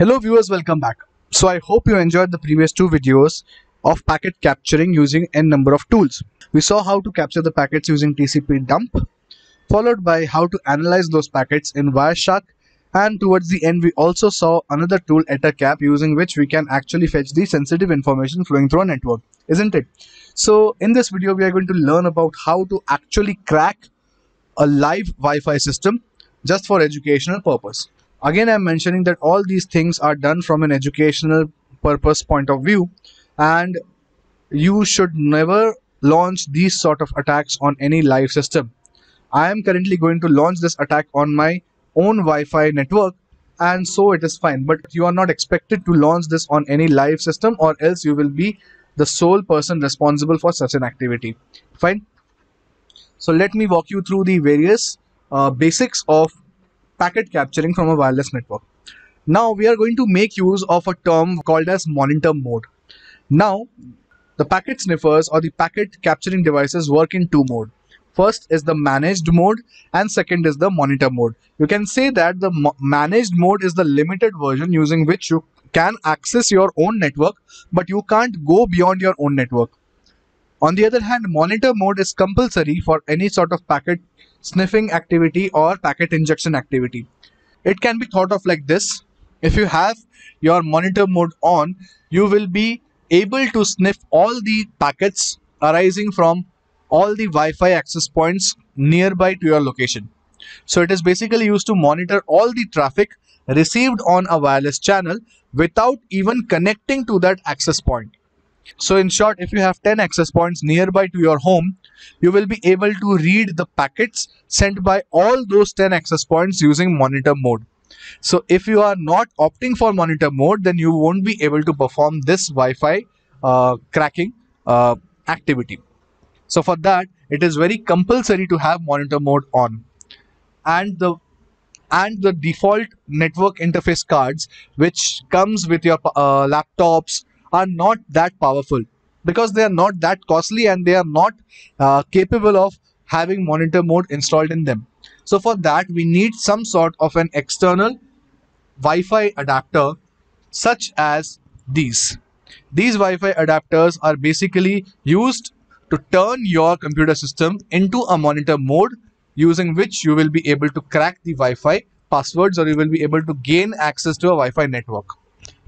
Hello viewers, welcome back. So I hope you enjoyed the previous two videos of packet capturing using n number of tools. We saw how to capture the packets using TCP dump, followed by how to analyze those packets in Wireshark and towards the end we also saw another tool ettercap using which we can actually fetch the sensitive information flowing through a network, isn't it? So in this video we are going to learn about how to actually crack a live Wi-Fi system just for educational purpose. Again, I'm mentioning that all these things are done from an educational purpose point of view, and you should never launch these sort of attacks on any live system. I am currently going to launch this attack on my own Wi-Fi network and so it is fine but you are not expected to launch this on any live system or else you will be the sole person responsible for such an activity fine so let me walk you through the various uh, basics of packet capturing from a wireless network. Now we are going to make use of a term called as monitor mode. Now the packet sniffers or the packet capturing devices work in two modes. First is the managed mode and second is the monitor mode. You can say that the managed mode is the limited version using which you can access your own network but you can't go beyond your own network. On the other hand, monitor mode is compulsory for any sort of packet sniffing activity or packet injection activity. It can be thought of like this. If you have your monitor mode on, you will be able to sniff all the packets arising from all the Wi-Fi access points nearby to your location. So it is basically used to monitor all the traffic received on a wireless channel without even connecting to that access point. So in short, if you have 10 access points nearby to your home, you will be able to read the packets sent by all those 10 access points using monitor mode. So if you are not opting for monitor mode, then you won't be able to perform this Wi-Fi uh, cracking uh, activity. So for that, it is very compulsory to have monitor mode on. And the and the default network interface cards which comes with your uh, laptops are not that powerful because they are not that costly and they are not uh, capable of having monitor mode installed in them. So for that we need some sort of an external Wi-Fi adapter such as these. These Wi-Fi adapters are basically used to turn your computer system into a monitor mode using which you will be able to crack the Wi-Fi passwords or you will be able to gain access to a Wi-Fi network.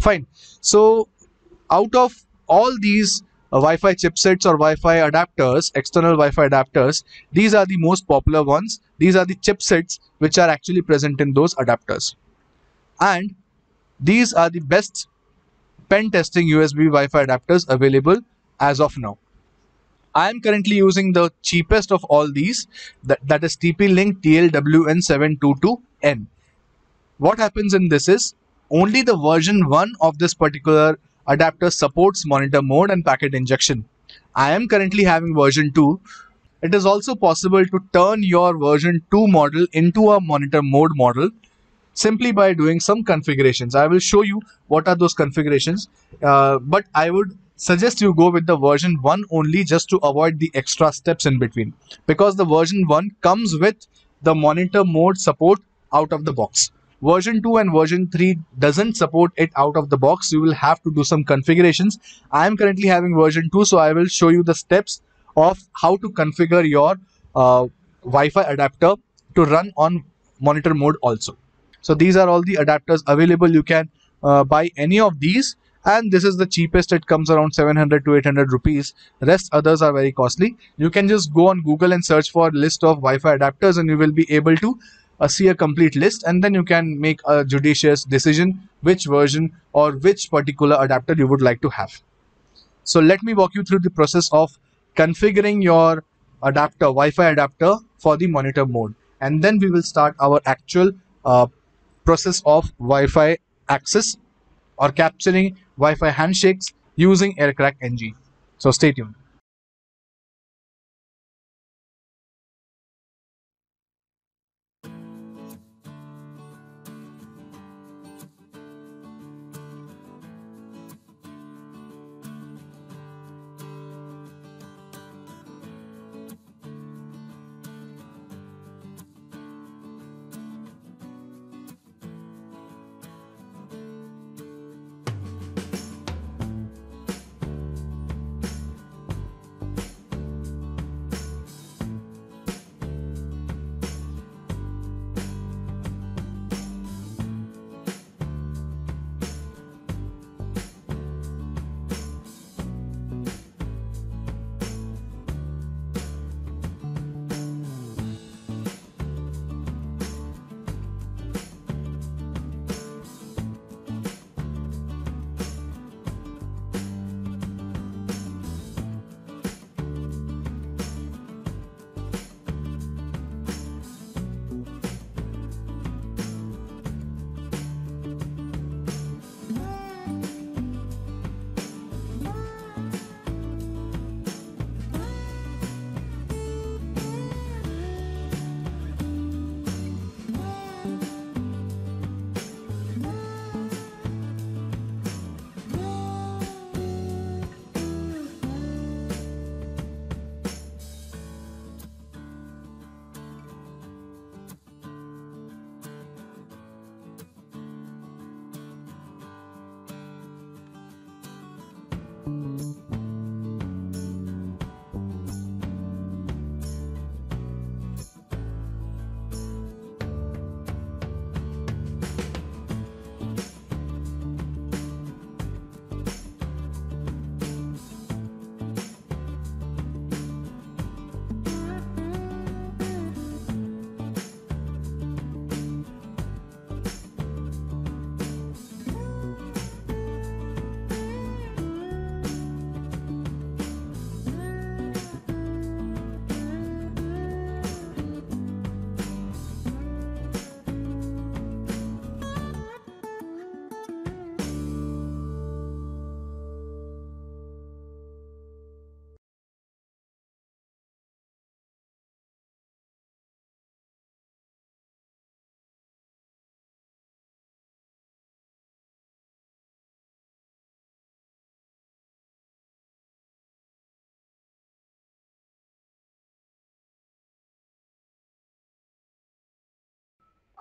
Fine. So out of all these uh, Wi-Fi chipsets or Wi-Fi adapters, external Wi-Fi adapters, these are the most popular ones. These are the chipsets which are actually present in those adapters. And these are the best pen testing USB Wi-Fi adapters available as of now. I am currently using the cheapest of all these that, that is TP-Link TLWN722N. What happens in this is only the version 1 of this particular adapter supports monitor mode and packet injection. I am currently having version 2. It is also possible to turn your version 2 model into a monitor mode model simply by doing some configurations. I will show you what are those configurations, uh, but I would suggest you go with the version 1 only just to avoid the extra steps in between because the version 1 comes with the monitor mode support out of the box version 2 and version 3 doesn't support it out of the box you will have to do some configurations i am currently having version 2 so i will show you the steps of how to configure your uh, wi-fi adapter to run on monitor mode also so these are all the adapters available you can uh, buy any of these and this is the cheapest it comes around 700 to 800 rupees rest others are very costly you can just go on google and search for list of wi-fi adapters and you will be able to see a complete list and then you can make a judicious decision which version or which particular adapter you would like to have. So let me walk you through the process of configuring your adapter, Wi-Fi adapter for the monitor mode. And then we will start our actual uh, process of Wi-Fi access or capturing Wi-Fi handshakes using Aircrack NG. So stay tuned.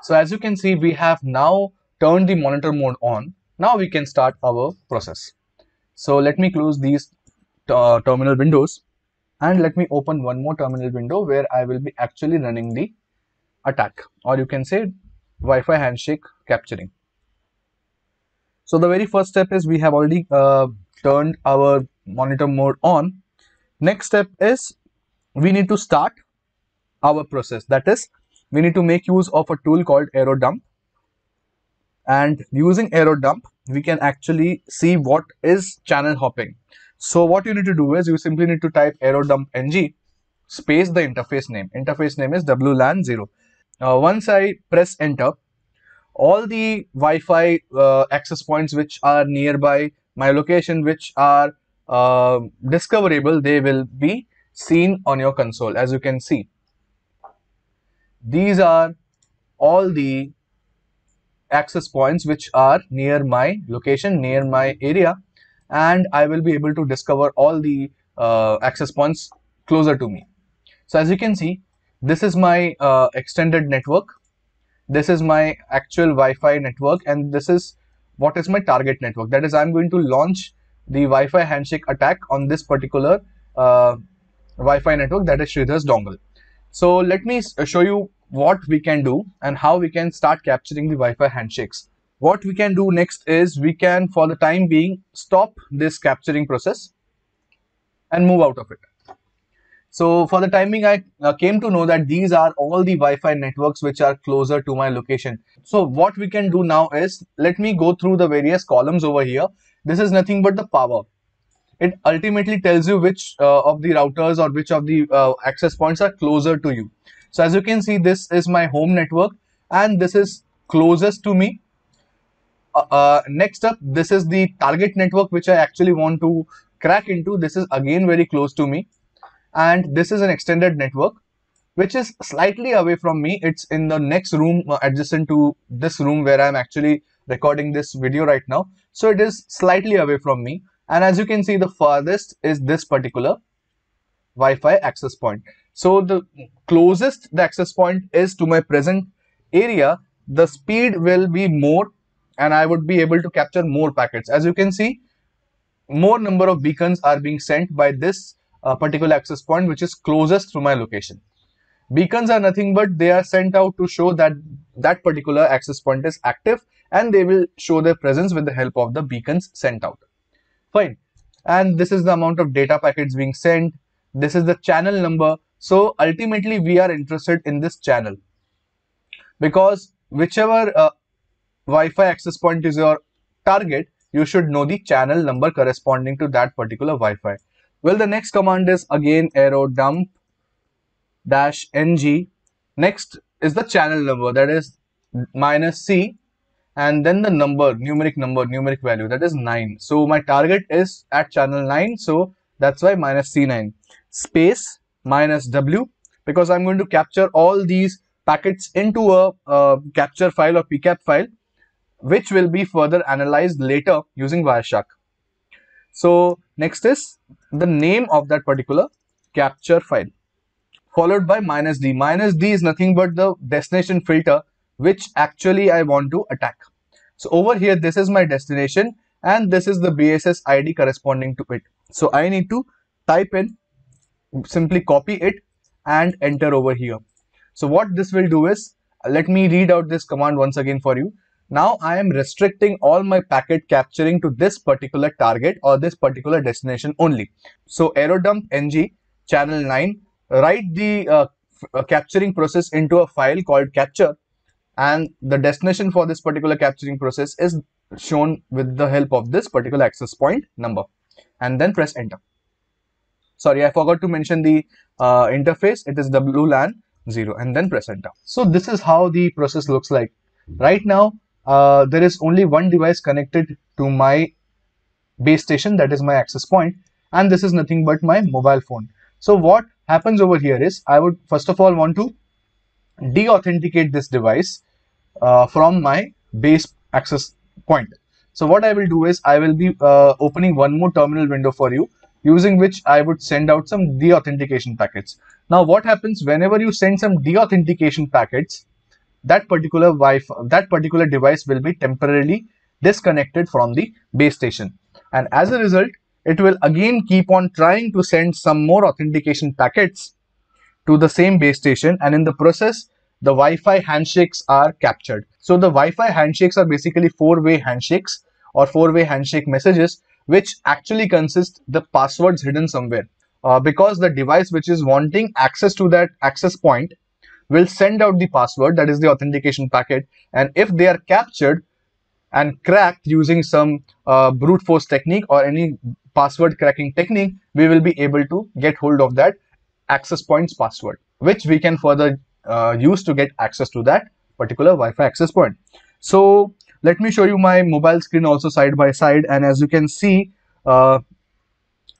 So as you can see, we have now turned the monitor mode on. Now we can start our process. So let me close these uh, terminal windows and let me open one more terminal window where I will be actually running the attack or you can say Wi-Fi handshake capturing. So the very first step is we have already uh, turned our monitor mode on. Next step is we need to start our process that is we need to make use of a tool called arrow dump and using arrow dump we can actually see what is channel hopping so what you need to do is you simply need to type arrow dump ng space the interface name interface name is wlan0 Now, uh, once i press enter all the wi-fi uh, access points which are nearby my location which are uh, discoverable they will be seen on your console as you can see these are all the access points which are near my location near my area and I will be able to discover all the uh, access points closer to me. So as you can see this is my uh, extended network, this is my actual Wi-Fi network and this is what is my target network that is I am going to launch the Wi-Fi handshake attack on this particular uh, Wi-Fi network that is Shridhar's dongle. So let me uh, show you what we can do and how we can start capturing the Wi-Fi handshakes. What we can do next is we can for the time being stop this capturing process and move out of it. So for the timing, I uh, came to know that these are all the Wi-Fi networks which are closer to my location. So what we can do now is, let me go through the various columns over here. This is nothing but the power it ultimately tells you which uh, of the routers or which of the uh, access points are closer to you. So as you can see, this is my home network and this is closest to me. Uh, uh, next up, this is the target network which I actually want to crack into. This is again very close to me. And this is an extended network which is slightly away from me. It's in the next room uh, adjacent to this room where I'm actually recording this video right now. So it is slightly away from me and as you can see the farthest is this particular Wi-Fi access point. So the closest the access point is to my present area, the speed will be more and I would be able to capture more packets. As you can see, more number of beacons are being sent by this uh, particular access point which is closest to my location. Beacons are nothing but they are sent out to show that that particular access point is active and they will show their presence with the help of the beacons sent out fine and this is the amount of data packets being sent this is the channel number so ultimately we are interested in this channel because whichever uh, Wi-Fi access point is your target you should know the channel number corresponding to that particular Wi-Fi well the next command is again arrow dump dash ng next is the channel number that is minus c and then the number, numeric number, numeric value, that is 9. So my target is at channel 9, so that's why minus C9 space minus W because I'm going to capture all these packets into a capture file or pcap file which will be further analyzed later using Wireshark. So next is the name of that particular capture file followed by minus D. Minus D is nothing but the destination filter which actually I want to attack. So over here, this is my destination and this is the BSS ID corresponding to it. So I need to type in, simply copy it and enter over here. So what this will do is, let me read out this command once again for you. Now I am restricting all my packet capturing to this particular target or this particular destination only. So aerodump dump ng channel 9, write the uh, uh, capturing process into a file called capture and the destination for this particular capturing process is shown with the help of this particular access point number and then press enter. Sorry, I forgot to mention the uh, interface. It is WLAN 0 and then press enter. So this is how the process looks like. Right now, uh, there is only one device connected to my base station that is my access point and this is nothing but my mobile phone. So what happens over here is I would first of all want to deauthenticate this device uh, from my base access point. So what I will do is I will be uh, opening one more terminal window for you using which I would send out some deauthentication packets. Now what happens whenever you send some deauthentication packets, that particular Wi-Fi, that particular device will be temporarily disconnected from the base station. And as a result, it will again keep on trying to send some more authentication packets to the same base station and in the process the Wi-Fi handshakes are captured. So the Wi-Fi handshakes are basically four-way handshakes or four-way handshake messages which actually consist the passwords hidden somewhere uh, because the device which is wanting access to that access point will send out the password that is the authentication packet and if they are captured and cracked using some uh, brute force technique or any password cracking technique we will be able to get hold of that access point's password, which we can further uh, use to get access to that particular Wi-Fi access point. So let me show you my mobile screen also side by side. And as you can see, uh,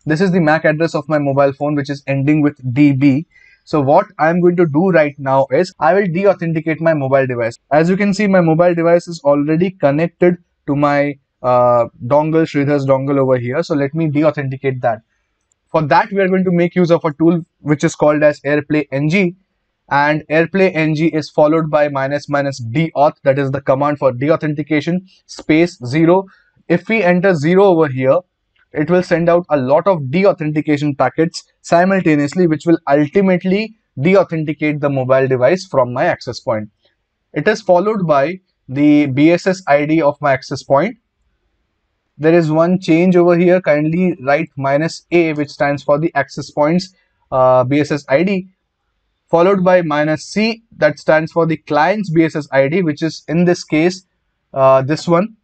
this is the MAC address of my mobile phone, which is ending with DB. So what I'm going to do right now is I will de-authenticate my mobile device. As you can see, my mobile device is already connected to my uh, dongle, Sridhar's dongle over here. So let me de-authenticate that. For that, we are going to make use of a tool which is called as airplay ng and airplay ng is followed by minus minus dauth that is the command for deauthentication space 0. If we enter 0 over here, it will send out a lot of deauthentication packets simultaneously which will ultimately deauthenticate the mobile device from my access point. It is followed by the BSS ID of my access point there is one change over here kindly write minus a which stands for the access points uh, bss id followed by minus c that stands for the client's bss id which is in this case uh, this one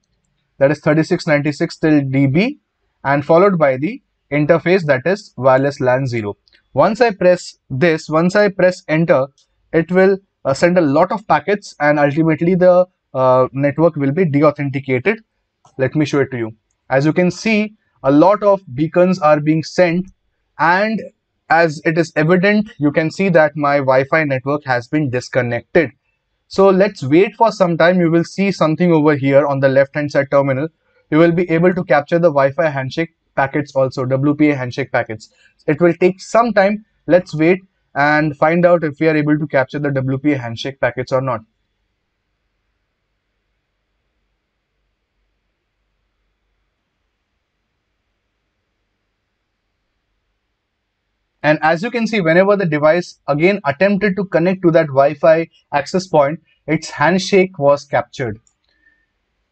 that is 3696 till db and followed by the interface that is wireless lan 0 once i press this once i press enter it will uh, send a lot of packets and ultimately the uh, network will be deauthenticated let me show it to you. As you can see, a lot of beacons are being sent and as it is evident, you can see that my Wi-Fi network has been disconnected. So let's wait for some time. You will see something over here on the left hand side terminal. You will be able to capture the Wi-Fi handshake packets also, WPA handshake packets. It will take some time. Let's wait and find out if we are able to capture the WPA handshake packets or not. And as you can see, whenever the device again attempted to connect to that Wi-Fi access point, its handshake was captured.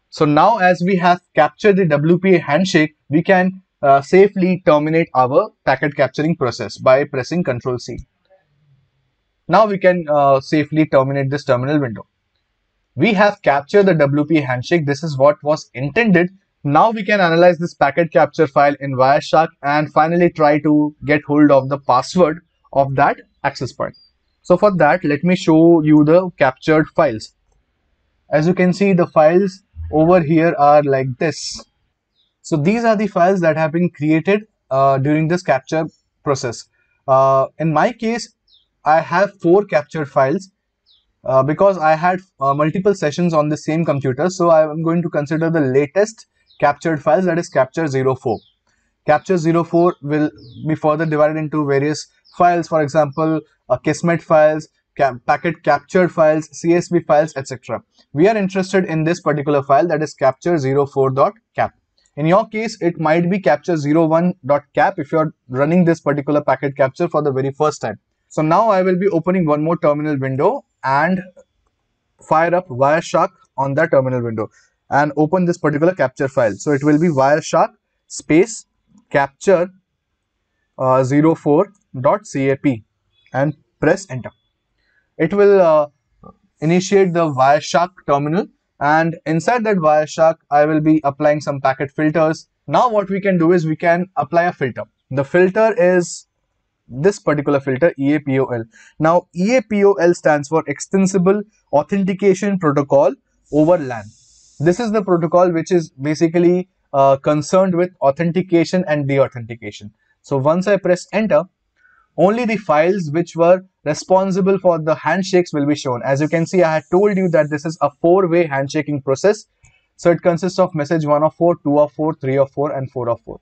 So now as we have captured the WPA handshake, we can uh, safely terminate our packet capturing process by pressing Ctrl C. Now we can uh, safely terminate this terminal window. We have captured the WPA handshake. This is what was intended now we can analyze this packet capture file in Wireshark and finally try to get hold of the password of that access point. So for that, let me show you the captured files. As you can see, the files over here are like this. So these are the files that have been created uh, during this capture process. Uh, in my case, I have four captured files uh, because I had uh, multiple sessions on the same computer. So I'm going to consider the latest captured files that is capture 04. Capture 04 will be further divided into various files for example uh, kismet files, ca packet captured files, CSV files etc. We are interested in this particular file that is capture 04.cap. In your case it might be capture 01.cap if you are running this particular packet capture for the very first time. So now I will be opening one more terminal window and fire up Wireshark on that terminal window and open this particular capture file. So it will be Wireshark space capture uh, 04.cap and press enter. It will uh, initiate the Wireshark terminal and inside that Wireshark I will be applying some packet filters. Now what we can do is we can apply a filter. The filter is this particular filter EAPOL. Now EAPOL stands for Extensible Authentication Protocol over LAN. This is the protocol which is basically uh, concerned with authentication and deauthentication. So once I press enter, only the files which were responsible for the handshakes will be shown. As you can see, I had told you that this is a four-way handshaking process. So it consists of message 1 of 4, 2 of 4, 3 of 4 and 4 of 4.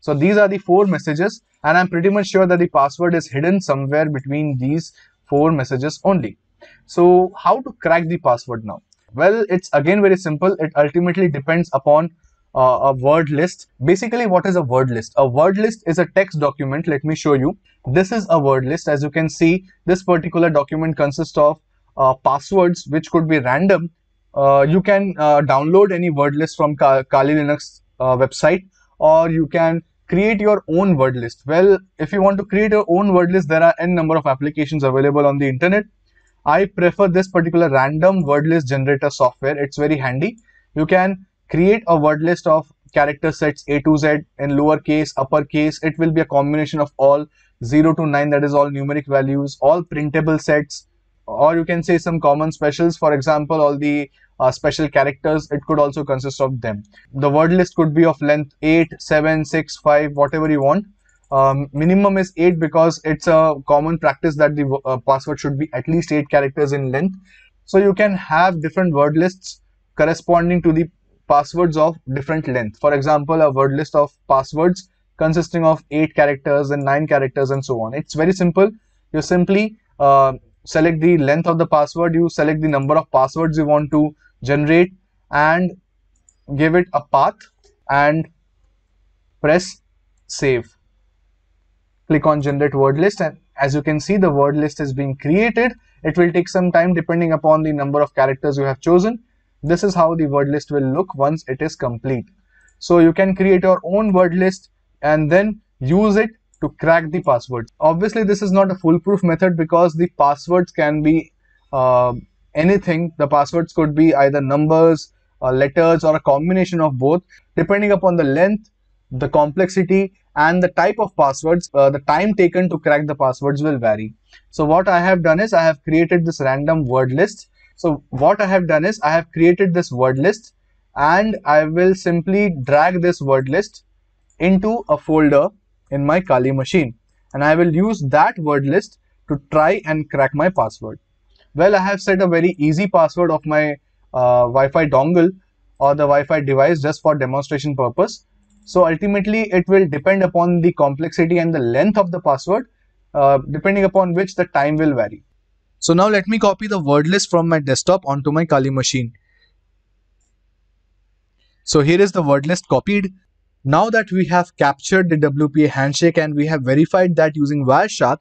So these are the four messages and I'm pretty much sure that the password is hidden somewhere between these four messages only. So how to crack the password now? Well, it's again very simple. It ultimately depends upon uh, a word list. Basically, what is a word list? A word list is a text document. Let me show you. This is a word list. As you can see, this particular document consists of uh, passwords, which could be random. Uh, you can uh, download any word list from Kali Linux uh, website, or you can create your own word list. Well, if you want to create your own word list, there are n number of applications available on the internet. I prefer this particular random word list generator software. It's very handy. You can create a word list of character sets A to Z in lowercase, uppercase. It will be a combination of all 0 to 9, that is all numeric values, all printable sets, or you can say some common specials. For example, all the uh, special characters, it could also consist of them. The word list could be of length 8, 7, 6, 5, whatever you want. Um, minimum is 8 because it's a common practice that the uh, password should be at least 8 characters in length. So you can have different word lists corresponding to the passwords of different length. For example, a word list of passwords consisting of 8 characters and 9 characters and so on. It's very simple. You simply uh, select the length of the password, you select the number of passwords you want to generate and give it a path and press save click on generate word list and as you can see the word list is being created it will take some time depending upon the number of characters you have chosen this is how the word list will look once it is complete so you can create your own word list and then use it to crack the password obviously this is not a foolproof method because the passwords can be uh, anything the passwords could be either numbers uh, letters or a combination of both depending upon the length the complexity and the type of passwords, uh, the time taken to crack the passwords will vary. So what I have done is I have created this random word list. So what I have done is I have created this word list and I will simply drag this word list into a folder in my Kali machine. And I will use that word list to try and crack my password. Well, I have set a very easy password of my uh, Wi-Fi dongle or the Wi-Fi device just for demonstration purpose so ultimately it will depend upon the complexity and the length of the password uh, depending upon which the time will vary. So now let me copy the word list from my desktop onto my Kali machine. So here is the word list copied. Now that we have captured the WPA handshake and we have verified that using Wireshark,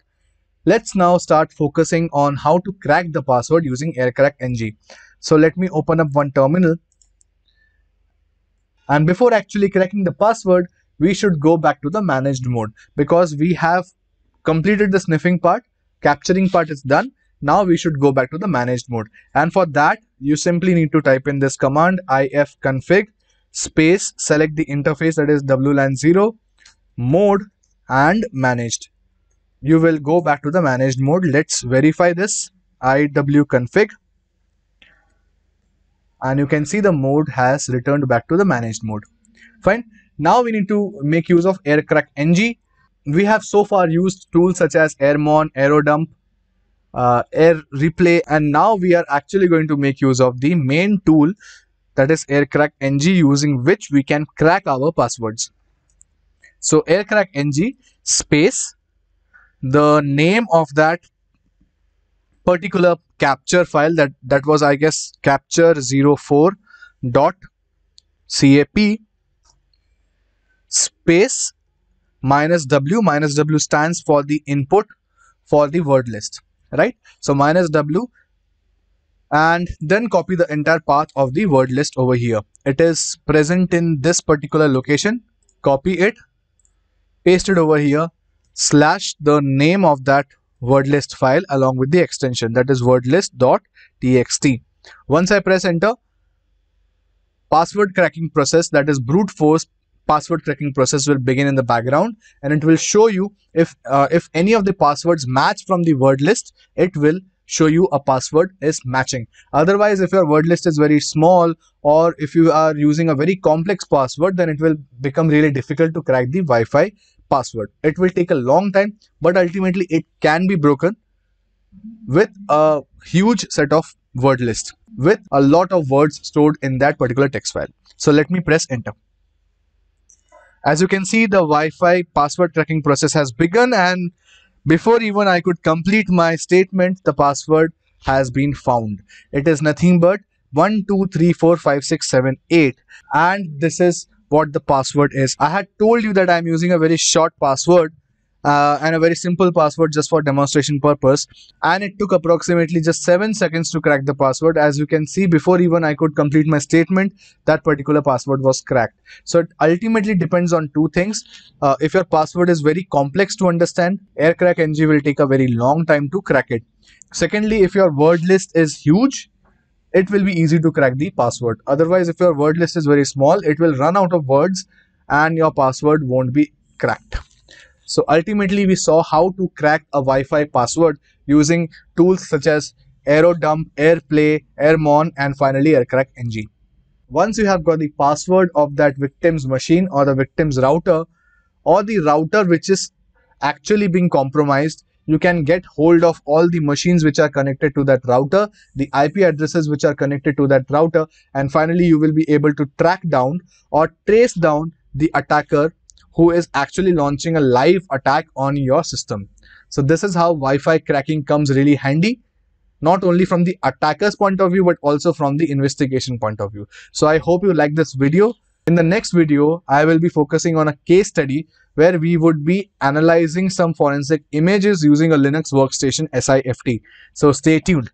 let's now start focusing on how to crack the password using aircrackng. So let me open up one terminal and before actually cracking the password, we should go back to the managed mode because we have completed the sniffing part, capturing part is done. Now we should go back to the managed mode. And for that, you simply need to type in this command ifconfig space, select the interface that is WLAN0, mode and managed. You will go back to the managed mode. Let's verify this iwconfig and you can see the mode has returned back to the managed mode fine now we need to make use of aircrack ng we have so far used tools such as airmon aerodump uh, air replay and now we are actually going to make use of the main tool that is aircrack ng using which we can crack our passwords so aircrack ng space the name of that particular capture file that that was I guess capture 04 dot cap space minus w minus w stands for the input for the word list right so minus w and then copy the entire path of the word list over here it is present in this particular location copy it paste it over here slash the name of that Wordlist file along with the extension that is wordlist.txt. Once I press enter, password cracking process that is brute force password cracking process will begin in the background and it will show you if uh, if any of the passwords match from the word list it will show you a password is matching otherwise if your word list is very small or if you are using a very complex password then it will become really difficult to crack the Wi-Fi password. It will take a long time, but ultimately it can be broken with a huge set of word list with a lot of words stored in that particular text file. So let me press enter. As you can see, the Wi-Fi password tracking process has begun and before even I could complete my statement, the password has been found. It is nothing but 12345678 and this is what the password is. I had told you that I'm using a very short password uh, and a very simple password just for demonstration purpose and it took approximately just 7 seconds to crack the password as you can see before even I could complete my statement that particular password was cracked. So it ultimately depends on two things. Uh, if your password is very complex to understand, Aircrack NG will take a very long time to crack it. Secondly, if your word list is huge, it will be easy to crack the password. Otherwise, if your word list is very small, it will run out of words and your password won't be cracked. So ultimately, we saw how to crack a Wi-Fi password using tools such as AeroDump, AirPlay, AirMon, and finally AirCrackNG. Once you have got the password of that victim's machine or the victim's router or the router which is actually being compromised, you can get hold of all the machines which are connected to that router, the IP addresses which are connected to that router, and finally you will be able to track down or trace down the attacker who is actually launching a live attack on your system. So this is how Wi-Fi cracking comes really handy not only from the attacker's point of view but also from the investigation point of view. So I hope you like this video. In the next video, I will be focusing on a case study where we would be analyzing some forensic images using a Linux workstation SIFT. So stay tuned.